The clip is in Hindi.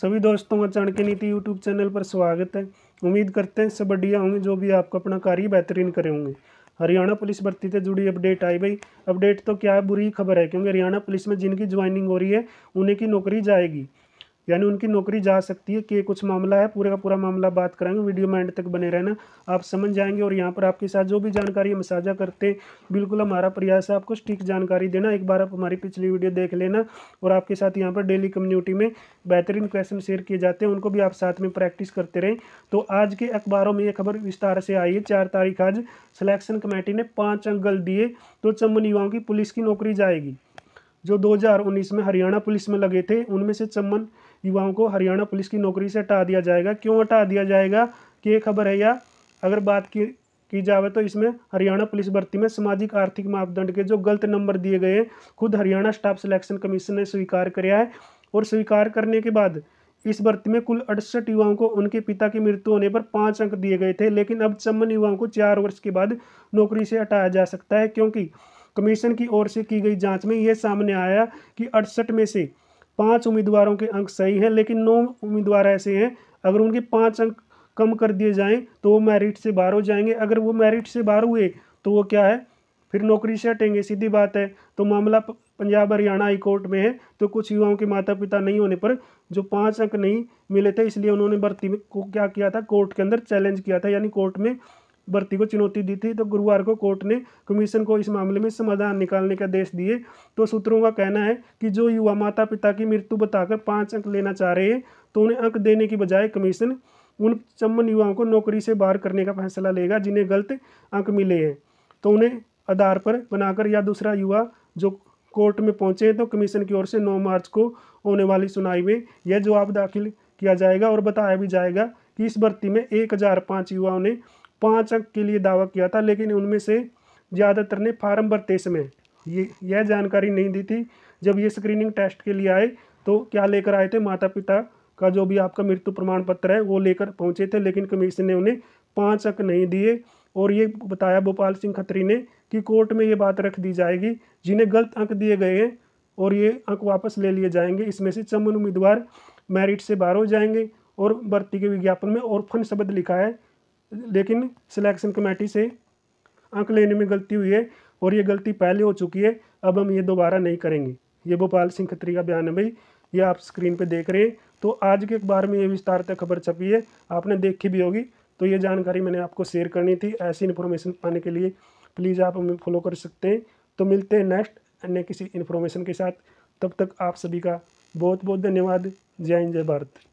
सभी दोस्तों का चाणक्य नीति यूट्यूब चैनल पर स्वागत है उम्मीद करते हैं सब बढ़िया होंगे जो भी आपको अपना कार्य बेहतरीन करे होंगे हरियाणा पुलिस भर्ती से जुड़ी अपडेट आई भाई अपडेट तो क्या बुरी खबर है क्योंकि हरियाणा पुलिस में जिनकी ज्वाइनिंग हो रही है उन्हें की नौकरी जाएगी यानी उनकी नौकरी जा सकती है कि कुछ मामला है पूरे का पूरा मामला बात कराएंगे वीडियो में एंड तक बने रहना आप समझ जाएंगे और यहाँ पर आपके साथ जो भी जानकारी हम साझा करते हैं बिल्कुल हमारा प्रयास है आपको ठीक जानकारी देना एक बार आप हमारी पिछली वीडियो देख लेना और आपके साथ यहाँ पर डेली कम्युनिटी में बेहतरीन क्वेश्चन शेयर किए जाते हैं उनको भी आप साथ में प्रैक्टिस करते रहें तो आज के अखबारों में ये खबर विस्तार से आई है चार तारीख आज सिलेक्शन कमेटी ने पाँच अंक गल दिए तो चंबन युवाओं की पुलिस की नौकरी जाएगी जो 2019 में हरियाणा पुलिस में लगे थे उनमें से चम्बन युवाओं को हरियाणा पुलिस की नौकरी से हटा दिया जाएगा क्यों हटा दिया जाएगा कि ये खबर है या अगर बात की की जावे तो इसमें हरियाणा पुलिस भर्ती में सामाजिक आर्थिक मापदंड के जो गलत नंबर दिए गए हैं खुद हरियाणा स्टाफ सिलेक्शन कमीशन ने स्वीकार किया है और स्वीकार करने के बाद इस भर्ती में कुल अड़सठ युवाओं को उनके पिता की मृत्यु होने पर पाँच अंक दिए गए थे लेकिन अब चम्बन युवाओं को चार वर्ष के बाद नौकरी से हटाया जा सकता है क्योंकि कमीशन की ओर से की गई जाँच में यह सामने आया कि अड़सठ में से पाँच उम्मीदवारों के अंक सही हैं लेकिन नौ उम्मीदवार ऐसे हैं अगर उनके पाँच अंक कम कर दिए जाएँ तो वो मेरिट से बाहर हो जाएंगे अगर वो मेरिट से बाहर हुए तो वो क्या है फिर नौकरी से हटेंगे सीधी बात है तो मामला पंजाब हरियाणा हाईकोर्ट में है तो कुछ युवाओं के माता पिता नहीं होने पर जो पाँच अंक नहीं मिले थे इसलिए उन्होंने भर्ती को क्या किया था कोर्ट के अंदर चैलेंज किया था यानी कोर्ट में भर्ती को चुनौती दी थी तो गुरुवार को कोर्ट ने कमीशन को इस मामले में समाधान निकालने के आदेश दिए तो सूत्रों का कहना है कि जो युवा माता पिता की मृत्यु बताकर पाँच अंक लेना चाह रहे हैं तो उन्हें अंक देने की बजाय कमीशन उन चम्बन युवाओं को नौकरी से बाहर करने का फैसला लेगा जिन्हें गलत अंक मिले हैं तो उन्हें आधार पर बनाकर या दूसरा युवा जो कोर्ट में पहुंचे हैं तो कमीशन की ओर से 9 मार्च को होने वाली सुनाई में यह जवाब दाखिल किया जाएगा और बताया भी जाएगा कि इस भर्ती में एक हज़ार पाँच युवाओं ने पाँच अंक के लिए दावा किया था लेकिन उनमें से ज़्यादातर ने फार्म तेईस में ये यह जानकारी नहीं दी थी जब ये स्क्रीनिंग टेस्ट के लिए आए तो क्या लेकर आए थे माता पिता का जो भी आपका मृत्यु प्रमाण पत्र है वो लेकर पहुंचे थे लेकिन कमीशन ने उन्हें पाँच अंक नहीं दिए और ये बताया भोपाल सिंह खत्री ने कि कोर्ट में ये बात रख दी जाएगी जिन्हें गलत अंक दिए गए हैं और ये अंक वापस ले लिए जाएंगे इसमें से चमन उम्मीदवार मेरिट से बाहर हो जाएंगे और भर्ती के विज्ञापन में और फन शब्द लिखा है लेकिन सिलेक्शन कमेटी से अंक लेने में गलती हुई है और ये गलती पहले हो चुकी है अब हम ये दोबारा नहीं करेंगे ये भोपाल सिंह खत्री का बयान है भाई ये आप स्क्रीन पे देख रहे हैं तो आज के अखबार में ये विस्तार तक खबर छपी है आपने देखी भी होगी तो ये जानकारी मैंने आपको शेयर करनी थी ऐसी इन्फॉर्मेशन पाने के लिए प्लीज़ आप हमें फॉलो कर सकते हैं तो मिलते हैं नेक्स्ट अन्य किसी इन्फॉर्मेशन के साथ तब तक आप सभी का बहुत बहुत धन्यवाद जय हिंद जय भारत